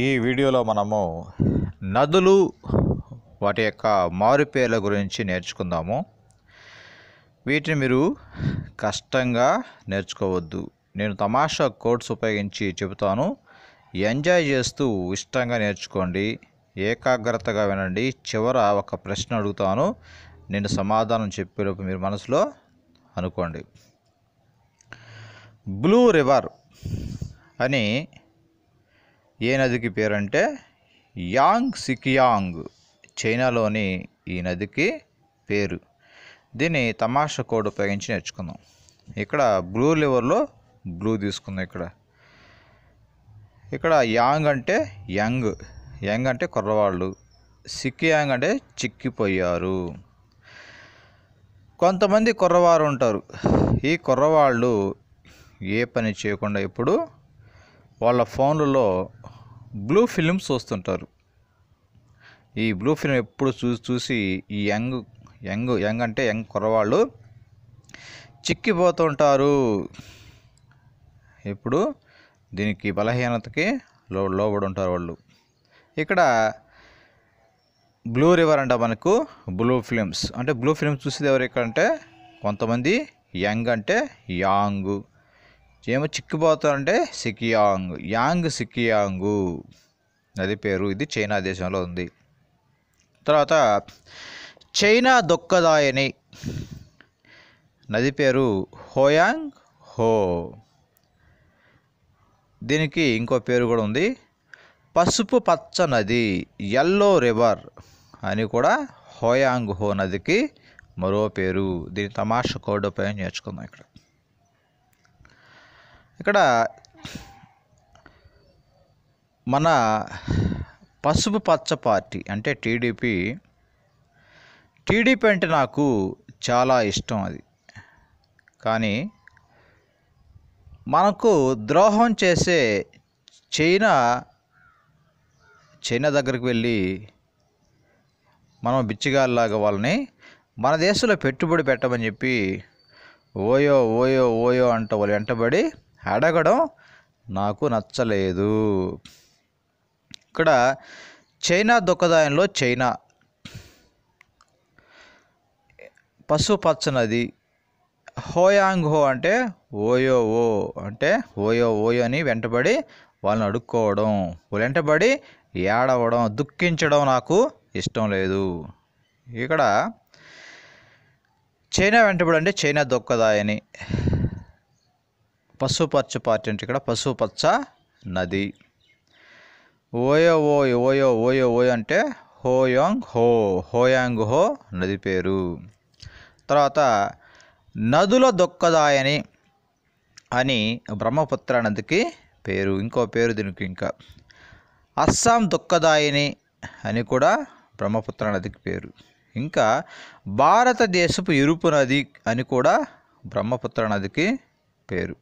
ఈ వీడియోలో మనము నదులు వాటి యొక్క మారుపేర్ల గురించి నేర్చుకుందాము వీటిని మీరు కష్టంగా నేర్చుకోవద్దు నేను తమాషా కోడ్స్ ఉపయోగించి చెబుతాను ఎంజాయ్ చేస్తూ ఇష్టంగా నేర్చుకోండి ఏకాగ్రతగా వినండి చివర ఒక ప్రశ్న అడుగుతాను నేను సమాధానం చెప్పేటప్పుడు మీరు మనసులో అనుకోండి బ్లూ రివర్ అని ఏ నదికి పేరంటే యాంగ్ సికియాంగ్ చైనాలోని ఈ నదికి పేరు దీన్ని తమాషా కోడ్ ఉపయోగించి నేర్చుకుందాం ఇక్కడ బ్లూ లివర్లో బ్లూ తీసుకుందాం ఇక్కడ ఇక్కడ యాంగ్ అంటే యంగ్ యంగ్ అంటే కుర్రవాళ్ళు సిక్కియాంగ్ అంటే చిక్కిపోయారు కొంతమంది కుర్రవారు ఉంటారు ఈ కుర్రవాళ్ళు ఏ పని చేయకుండా ఇప్పుడు వాళ్ళ ఫోన్లలో బ్లూ ఫిలిమ్స్ వస్తుంటారు ఈ బ్లూ ఫిలిం ఎప్పుడు చూసి చూసి ఈ యంగ్ యంగ్ యంగ్ అంటే యంగ్ కుర్రవాళ్ళు చిక్కిపోతుంటారు ఇప్పుడు దీనికి బలహీనతకి లో లోబడి ఉంటారు వాళ్ళు ఇక్కడ బ్లూ రివర్ అంట మనకు బ్లూ ఫిలిమ్స్ అంటే బ్లూ ఫిలిమ్స్ చూసేది ఎవరు ఇక్కడ అంటే కొంతమంది యంగ్ అంటే యాంగ్ ఏమో చిక్కిపోతారంటే సికియాంగ్ యాంగ్ సికియాంగు అది పేరు ఇది చైనా దేశంలో ఉంది తర్వాత చైనా దొక్కదాయని నది పేరు హోయాంగ్ హో దీనికి ఇంకో పేరు కూడా ఉంది పసుపు పచ్చ నది ఎల్లో రివర్ అని కూడా హోయాంగ్ హో నదికి మరో పేరు దీని తమాషా కోడ్ పైన నేర్చుకుందాం ఇక్కడ ఇక్కడ మన పసుపు పచ్చ పార్టీ అంటే టీడీపీ టీడీపీ అంటే నాకు చాలా ఇష్టం అది కానీ మనకు ద్రోహం చేసే చైనా చైనా దగ్గరికి వెళ్ళి మనం బిచ్చిగాల్లాగా వాళ్ళని మన దేశంలో పెట్టుబడి పెట్టమని చెప్పి ఓయో ఓయో ఓయో అంట వాళ్ళు వెంటబడి అడగడం నాకు నచ్చలేదు ఇక్కడ చైనా దుఃఖదాయంలో చైనా పసుపచ్చనది హోయాంగ్ హో అంటే ఓయో ఓ అంటే ఓయో ఓయో అని వెంటబడి వాళ్ళని అడుక్కోవడం వెంటబడి ఏడవడం దుఃఖించడం నాకు ఇష్టం లేదు ఇక్కడ చైనా వెంటబడి అంటే చైనా దుఃఖదాయని పశుపచ్చ పార్టీ అంటే ఇక్కడ పశుపచ్చ నది ఓయో ఓయ్ ఓయో ఓయో ఓయ్ అంటే హోయాంగ్ హో హోయాంగ్ హో నది పేరు తర్వాత నదుల దొక్కదాయని అని బ్రహ్మపుత్ర నదికి పేరు ఇంకో పేరు దీనికి ఇంకా అస్సాం దుఃఖదాయిని అని కూడా బ్రహ్మపుత్ర నదికి పేరు ఇంకా భారతదేశపు ఇరుపు నది అని కూడా బ్రహ్మపుత్ర నదికి పేరు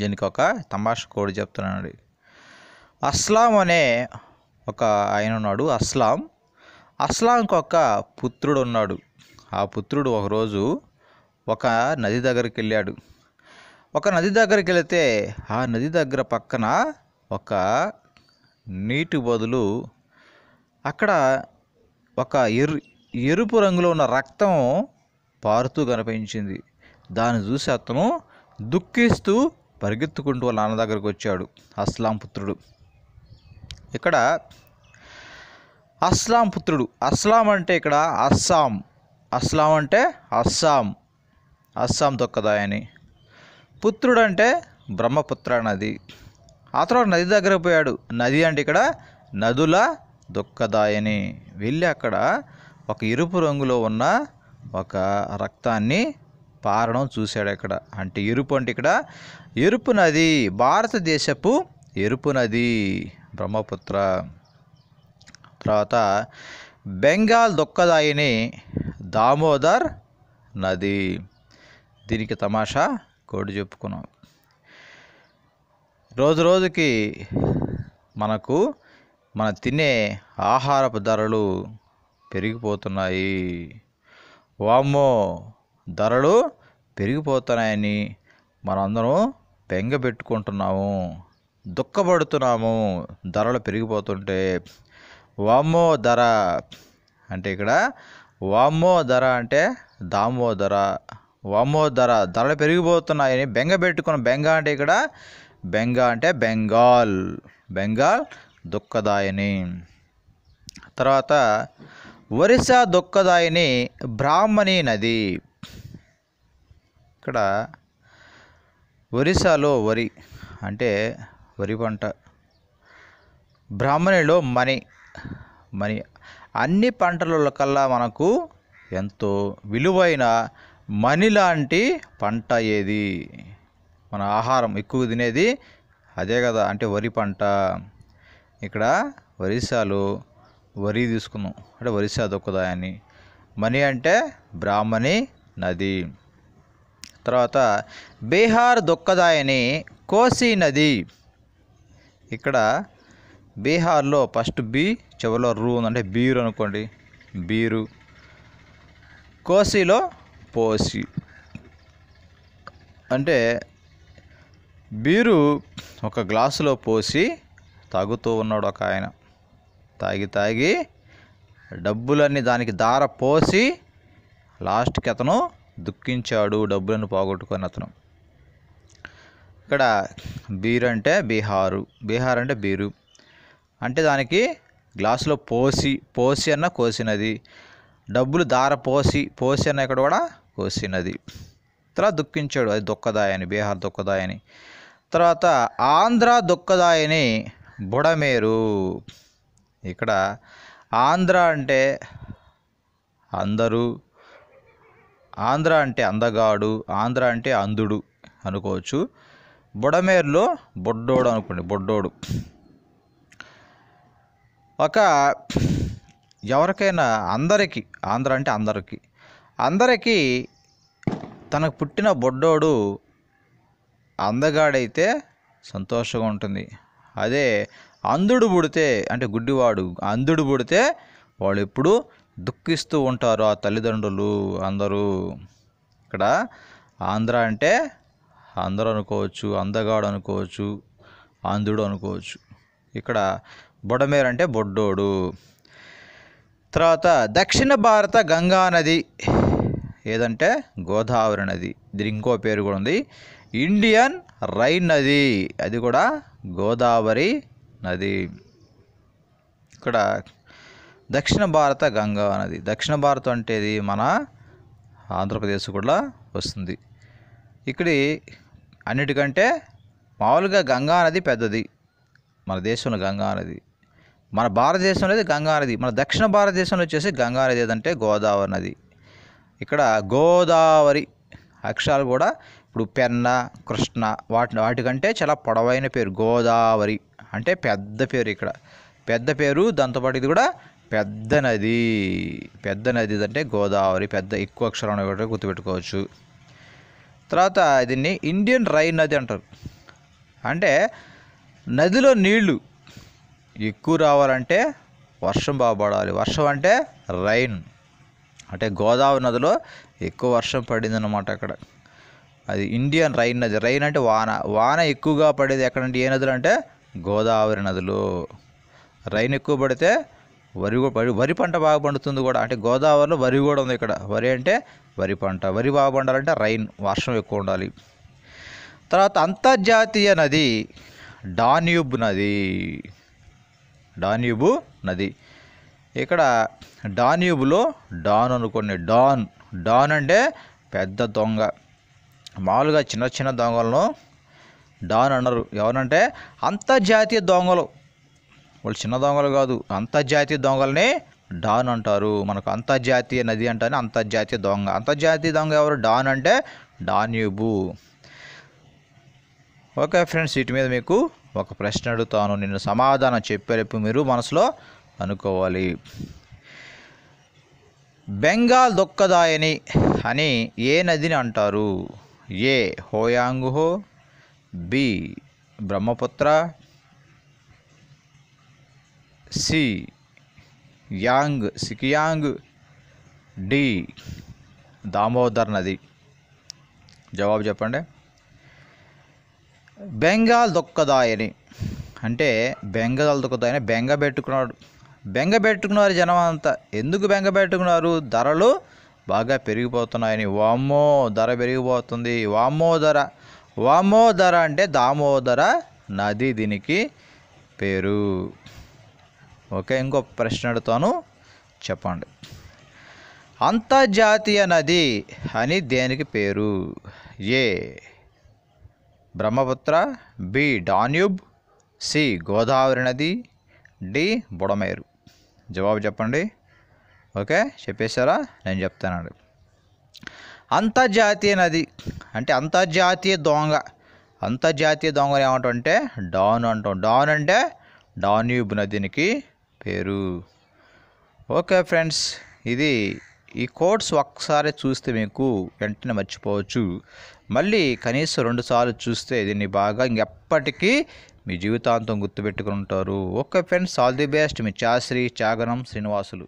దీనికి ఒక తమాష కోడి చెప్తున్నాడు అస్లాం అనే ఒక ఆయన ఉన్నాడు అస్లాం అస్లాంకి ఒక పుత్రుడు ఉన్నాడు ఆ పుత్రుడు ఒకరోజు ఒక నది దగ్గరికి వెళ్ళాడు ఒక నది దగ్గరికి వెళితే ఆ నది దగ్గర పక్కన ఒక నీటి బదులు అక్కడ ఒక ఎరు ఎరుపు రంగులో ఉన్న రక్తం పారుతూ కనిపించింది దాన్ని చూసి అతను దుఃఖిస్తూ పరిగెత్తుకుంటూ వాళ్ళ నాన్న దగ్గరకు వచ్చాడు అస్లాం పుత్రుడు ఇక్కడ అస్లాం పుత్రుడు అస్లాం అంటే ఇక్కడ అస్సాం అస్లాం అంటే అస్సాం అస్సాం అని పుత్రుడు అంటే బ్రహ్మపుత్ర నది ఆ తర్వాత నది దగ్గర పోయాడు నది అంటే ఇక్కడ నదుల దొక్కదాయని వెళ్ళి అక్కడ ఒక ఎరుపు రంగులో ఉన్న ఒక రక్తాన్ని పారడం చూశాడు ఇక్కడ అంటే ఎరుపు అంటే ఇక్కడ ఎరుపు నది భారతదేశపు ఎరుపు నది బ్రహ్మపుత్ర తర్వాత బెంగాల్ దొక్కదాయిని దామోదర్ నది దీనికి తమాషా కోడి చెప్పుకున్నాం రోజు రోజుకి మనకు మన తినే ఆహారపు ధరలు పెరిగిపోతున్నాయి వామ్మో ధరలు పెరిగిపోతున్నాయని మనందరం బెంగపెట్టుకుంటున్నాము దుఃఖపడుతున్నాము ధరలు పెరిగిపోతుంటే వామో ధర అంటే ఇక్కడ వామో ధర అంటే దామో ధర వామో ధర ధరలు పెరిగిపోతున్నాయని బెంగ పెట్టుకున్న బెంగ అంటే ఇక్కడ బెంగ అంటే బెంగాల్ బెంగాల్ దుఃఖదాయని తర్వాత ఒరిస్సా దుఃఖదాయని బ్రాహ్మణి నది ఇక్కడ ఒరిస్సాలో వరి అంటే వరి పంట బ్రాహ్మణిలో మనీ మనీ అన్ని పంటల కల్లా మనకు ఎంతో విలువైన మనీ లాంటి పంట ఏది మన ఆహారం ఎక్కువ తినేది అదే కదా అంటే వరి పంట ఇక్కడ ఒరిస్సాలో వరి తీసుకున్నాం అంటే ఒరిస్సా దొక్కుదాయని మనీ అంటే బ్రాహ్మణి నది తర్వాత బీహార్ దుఃఖదాయని కోసీ నది ఇక్కడ బీహార్లో ఫస్ట్ బి చివరిలో రూ ఉందంటే బీరు అనుకోండి బీరు కోసిలో పోసి అంటే బీరు ఒక గ్లాసులో పోసి తాగుతూ ఉన్నాడు ఒక ఆయన తాగి తాగి డబ్బులన్నీ దానికి దార పోసి లాస్ట్కి అతను దుఃఖించాడు డబ్బులను పోగొట్టుకొని అతను ఇక్కడ బీర్ అంటే బీహారు బీహార్ అంటే బీరు అంటే దానికి గ్లాసులో పోసి పోసి అన్న కోసినది డబ్బులు దార పోసి పోసి అన్న ఇక్కడ కూడా కోసినది తర్వాత దుఃఖించాడు అది దుఃఖదాయని బీహార్ దుఃఖదాయని తర్వాత ఆంధ్ర దుఃఖదాయని బుడమేరు ఇక్కడ ఆంధ్ర అంటే అందరూ ఆంధ్ర అంటే అందగాడు ఆంధ్ర అంటే అందుడు అనుకోవచ్చు బుడమేరులో బొడ్డోడు అనుకోండి బొడ్డోడు ఒక ఎవరికైనా అందరికీ ఆంధ్ర అంటే అందరికీ అందరికీ తనకు పుట్టిన బొడ్డోడు అందగాడైతే సంతోషంగా ఉంటుంది అదే అందుడు పుడితే అంటే గుడ్డివాడు అందుడు పుడితే వాళ్ళు ఎప్పుడు దుఃఖిస్తూ ఉంటారు ఆ తల్లిదండ్రులు అందరూ ఇక్కడ ఆంధ్ర అంటే అందరూ అనుకోవచ్చు అందగాడు అనుకోవచ్చు ఆంధ్రుడు అనుకోవచ్చు ఇక్కడ బొడమేరు అంటే బొడ్డోడు తర్వాత దక్షిణ భారత గంగా నది ఏదంటే గోదావరి నది దీని ఇంకో పేరు కూడా ఉంది ఇండియన్ రైన్ నది అది కూడా గోదావరి నది ఇక్కడ దక్షిణ భారత గంగా నది దక్షిణ భారతం అంటే ఇది మన ఆంధ్రప్రదేశ్ కూడా వస్తుంది ఇక్కడి అన్నిటికంటే మామూలుగా గంగా నది పెద్దది మన దేశంలో గంగా నది మన భారతదేశంలో అయితే గంగా నది మన దక్షిణ భారతదేశంలో వచ్చేసి గంగా నది ఏదంటే గోదావరి నది ఇక్కడ గోదావరి అక్షరాలు కూడా ఇప్పుడు పెన్న కృష్ణ వాటి వాటికంటే చాలా పొడవైన పేరు గోదావరి అంటే పెద్ద పేరు ఇక్కడ పెద్ద పేరు దాంతోపాటు ఇది కూడా పెద్ద నది పెద్ద నది అంటే గోదావరి పెద్ద ఎక్కువ అక్షరం గుర్తుపెట్టుకోవచ్చు తర్వాత దీన్ని ఇండియన్ రైన్ నది అంటారు అంటే నదిలో నీళ్లు ఎక్కువ రావాలంటే వర్షం బాగుపడాలి వర్షం అంటే రైన్ అంటే గోదావరి నదిలో ఎక్కువ వర్షం పడింది అక్కడ అది ఇండియన్ రైన్ నది రైన్ అంటే వాన వాన ఎక్కువగా పడేది ఎక్కడంటే ఏ నదులు అంటే గోదావరి నదులు రైన్ ఎక్కువ పడితే వరి వరి పంట బాగా పండుతుంది కూడా అంటే గోదావరిలో వరి కూడా ఉంది ఇక్కడ వరి అంటే వరి పంట వరి బాగా పండాలంటే రైన్ వర్షం ఎక్కువ ఉండాలి తర్వాత అంతర్జాతీయ నది డాన్యూబ్ నది డాన్యూబు నది ఇక్కడ డాన్యూబులో డాన్ అనుకోండి డాన్ డాన్ అంటే పెద్ద దొంగ మామూలుగా చిన్న చిన్న దొంగలను డాన్ అన్నారు ఎవరంటే అంతర్జాతీయ దొంగలు వాళ్ళు చిన్న దొంగలు కాదు అంతర్జాతీయ దొంగలనే డాన్ అంటారు మనకు అంతర్జాతీయ నది అంటేనే అంతర్జాతీయ దొంగ అంతర్జాతీయ దొంగ ఎవరు డాన్ అంటే డాన్యూబు ఓకే ఫ్రెండ్స్ వీటి మీద మీకు ఒక ప్రశ్న అడుగుతాను నిన్ను సమాధానం రేపు మీరు మనసులో అనుకోవాలి బెంగాల్ దొక్కదాయని అని ఏ నదిని అంటారు A Hwang Ho B Brahmaputra C Yang Sikiang D Damodar నది జవాబు చెప్పండి బెంగాల్ దొక్కదాయని అంటే బెంగాల్ దొక్కదాయని బెంగ పెట్టుకున్నాడు బెంగ పెట్టుకున్నారు జనం అంతా ఎందుకు బెంగ పెట్టుకున్నారు ధరలు బాగా పెరిగిపోతున్నాయని వామో ధర పెరిగిపోతుంది వామో ధర వామో ధర అంటే దామోదర నది దీనికి పేరు ఓకే ఇంకో ప్రశ్న అడుగుతాను చెప్పండి అంతర్జాతీయ నది అని దేనికి పేరు A Brahmaputra B Danube C Godavari నది డి బుడమేరు జవాబు చెప్పండి ఓకే చెప్పేశారా నేను చెప్తానండి అంతర్జాతీయ నది అంటే అంతర్జాతీయ దొంగ అంతర్జాతీయ దొంగలు ఏమంటుంటే డాన్ అంటాం డాన్ అంటే డాన్యూబ్ నదినికి పేరు ఓకే ఫ్రెండ్స్ ఇది ఈ కోడ్స్ ఒక్కసారి చూస్తే మీకు వెంటనే మర్చిపోవచ్చు మళ్ళీ కనీసం రెండుసార్లు చూస్తే దీన్ని బాగా ఇంకెప్పటికీ మీ జీవితాంతం గుర్తుపెట్టుకుని ఉంటారు okay friends all the best మీ చాశ్రీ చాగనం శ్రీనివాసులు